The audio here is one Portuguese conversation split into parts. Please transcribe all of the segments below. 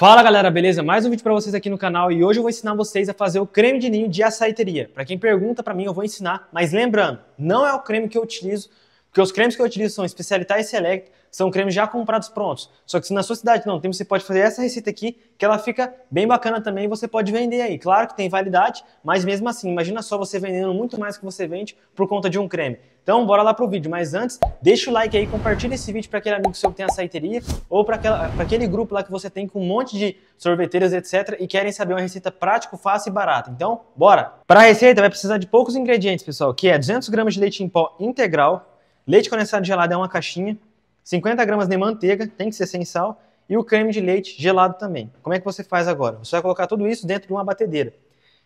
Fala galera, beleza? Mais um vídeo para vocês aqui no canal e hoje eu vou ensinar vocês a fazer o creme de ninho de açaiteria. Para quem pergunta para mim, eu vou ensinar, mas lembrando, não é o creme que eu utilizo porque os cremes que eu utilizo são Especialitar e Select, são cremes já comprados prontos. Só que se na sua cidade não tem, você pode fazer essa receita aqui, que ela fica bem bacana também, você pode vender aí. Claro que tem validade, mas mesmo assim, imagina só você vendendo muito mais que você vende por conta de um creme. Então, bora lá pro vídeo. Mas antes, deixa o like aí, compartilha esse vídeo para aquele amigo seu que tem a saiteria ou para aquele grupo lá que você tem com um monte de sorveteiras, etc. e querem saber uma receita prática, fácil e barata. Então, bora! Para a receita, vai precisar de poucos ingredientes, pessoal, que é 200 gramas de leite em pó integral, Leite condensado gelado é uma caixinha, 50 gramas de manteiga, tem que ser sem sal, e o creme de leite gelado também. Como é que você faz agora? Você vai colocar tudo isso dentro de uma batedeira.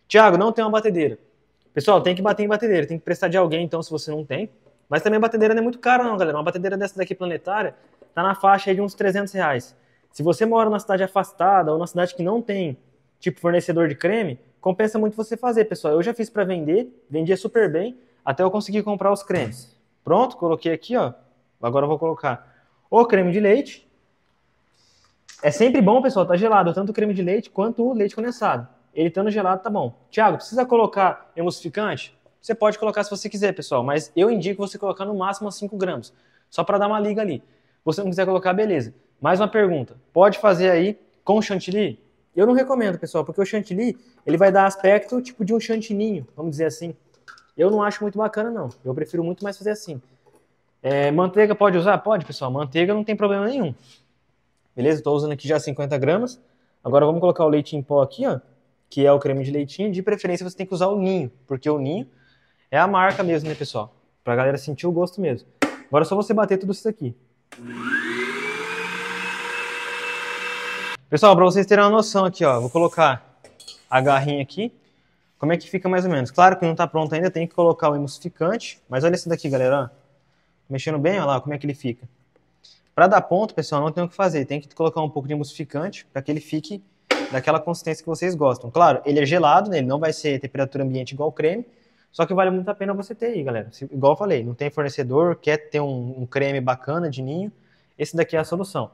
Tiago, não tem uma batedeira. Pessoal, tem que bater em batedeira, tem que prestar de alguém então se você não tem. Mas também a batedeira não é muito cara não, galera. Uma batedeira dessa daqui planetária está na faixa de uns 300 reais. Se você mora numa cidade afastada ou numa cidade que não tem, tipo, fornecedor de creme, compensa muito você fazer, pessoal. Eu já fiz para vender, vendia super bem, até eu conseguir comprar os cremes. Pronto, coloquei aqui, ó. Agora eu vou colocar o creme de leite. É sempre bom, pessoal, tá gelado, tanto o creme de leite quanto o leite condensado. Ele estando gelado, tá bom. Tiago, precisa colocar emulsificante? Você pode colocar se você quiser, pessoal, mas eu indico você colocar no máximo 5 gramas, só para dar uma liga ali. Você não quiser colocar, beleza. Mais uma pergunta, pode fazer aí com chantilly? Eu não recomendo, pessoal, porque o chantilly, ele vai dar aspecto tipo de um chantininho, vamos dizer assim. Eu não acho muito bacana, não. Eu prefiro muito mais fazer assim. É, manteiga pode usar? Pode, pessoal. Manteiga não tem problema nenhum. Beleza? Estou usando aqui já 50 gramas. Agora vamos colocar o leite em pó aqui, ó, que é o creme de leitinho. De preferência você tem que usar o ninho, porque o ninho é a marca mesmo, né, pessoal? Para a galera sentir o gosto mesmo. Agora é só você bater tudo isso aqui. Pessoal, para vocês terem uma noção aqui, ó, vou colocar a garrinha aqui como é que fica mais ou menos? Claro que não está pronto ainda, tem que colocar o emulsificante, mas olha esse daqui, galera. Ó. Mexendo bem, olha lá como é que ele fica. Para dar ponto, pessoal, não tem o que fazer. Tem que colocar um pouco de emulsificante para que ele fique daquela consistência que vocês gostam. Claro, ele é gelado, né? ele não vai ser temperatura ambiente igual o creme, só que vale muito a pena você ter aí, galera. Se, igual eu falei, não tem fornecedor, quer ter um, um, creme bacana de ninho, esse daqui é a solução.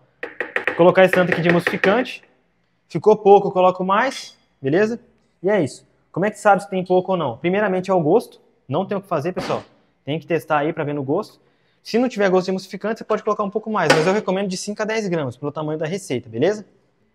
Colocar esse tanto aqui de emulsificante, ficou pouco, eu coloco mais, beleza? E é isso. Como é que sabe se tem pouco ou não? Primeiramente é o gosto. Não tem o que fazer, pessoal. Tem que testar aí para ver no gosto. Se não tiver gosto de emulsificante, você pode colocar um pouco mais, mas eu recomendo de 5 a 10 gramas, pelo tamanho da receita, beleza?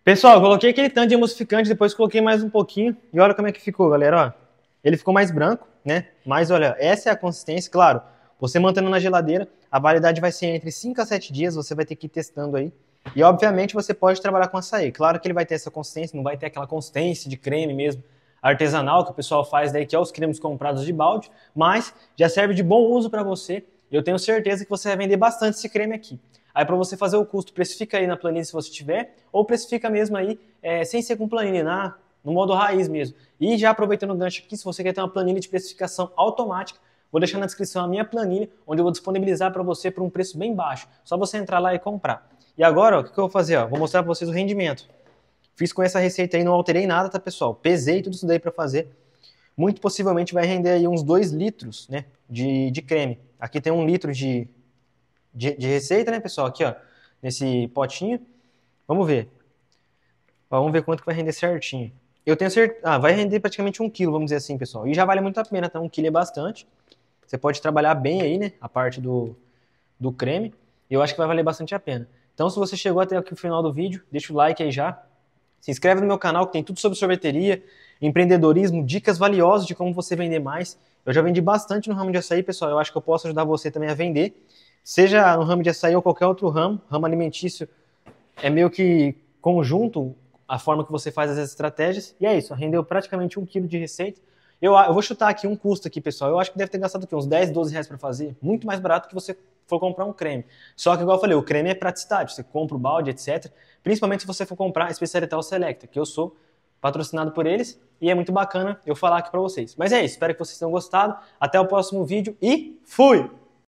Pessoal, eu coloquei aquele tanto de emulsificante, depois coloquei mais um pouquinho, e olha como é que ficou, galera, ó. Ele ficou mais branco, né? Mas olha, essa é a consistência, claro, você mantendo na geladeira, a validade vai ser entre 5 a 7 dias, você vai ter que ir testando aí. E obviamente você pode trabalhar com açaí, claro que ele vai ter essa consistência, não vai ter aquela consistência de creme mesmo, artesanal que o pessoal faz daí, que é os cremes comprados de balde, mas já serve de bom uso para você. Eu tenho certeza que você vai vender bastante esse creme aqui. Aí para você fazer o custo, precifica aí na planilha se você tiver, ou precifica mesmo aí, é, sem ser com planilha, na, no modo raiz mesmo. E já aproveitando o gancho aqui, se você quer ter uma planilha de precificação automática, Vou deixar na descrição a minha planilha, onde eu vou disponibilizar para você por um preço bem baixo. Só você entrar lá e comprar. E agora, ó, o que eu vou fazer? Ó? Vou mostrar para vocês o rendimento. Fiz com essa receita aí, não alterei nada, tá, pessoal? Pesei tudo isso daí para fazer. Muito possivelmente vai render aí uns 2 litros, né, de, de creme. Aqui tem um litro de, de, de receita, né, pessoal? Aqui, ó, nesse potinho. Vamos ver. Ó, vamos ver quanto que vai render certinho. Eu tenho certeza. Ah, vai render praticamente um quilo, vamos dizer assim, pessoal. E já vale muito a pena, tá? Um quilo é bastante. Você pode trabalhar bem aí, né? A parte do, do creme. Eu acho que vai valer bastante a pena. Então, se você chegou até aqui o final do vídeo, deixa o like aí já. Se inscreve no meu canal que tem tudo sobre sorveteria, empreendedorismo, dicas valiosas de como você vender mais. Eu já vendi bastante no ramo de açaí, pessoal. Eu acho que eu posso ajudar você também a vender, seja no ramo de açaí ou qualquer outro ramo. Ramo alimentício é meio que conjunto a forma que você faz as estratégias. E é isso, rendeu praticamente um quilo de receita. Eu, eu vou chutar aqui um custo aqui, pessoal. Eu acho que deve ter gastado aqui, uns 10, 12 reais para fazer. Muito mais barato que você for comprar um creme. Só que, igual eu falei, o creme é praticidade. Você compra o balde, etc. Principalmente se você for comprar a Especialital Selecta, que eu sou patrocinado por eles. E é muito bacana eu falar aqui para vocês. Mas é isso. Espero que vocês tenham gostado. Até o próximo vídeo e fui!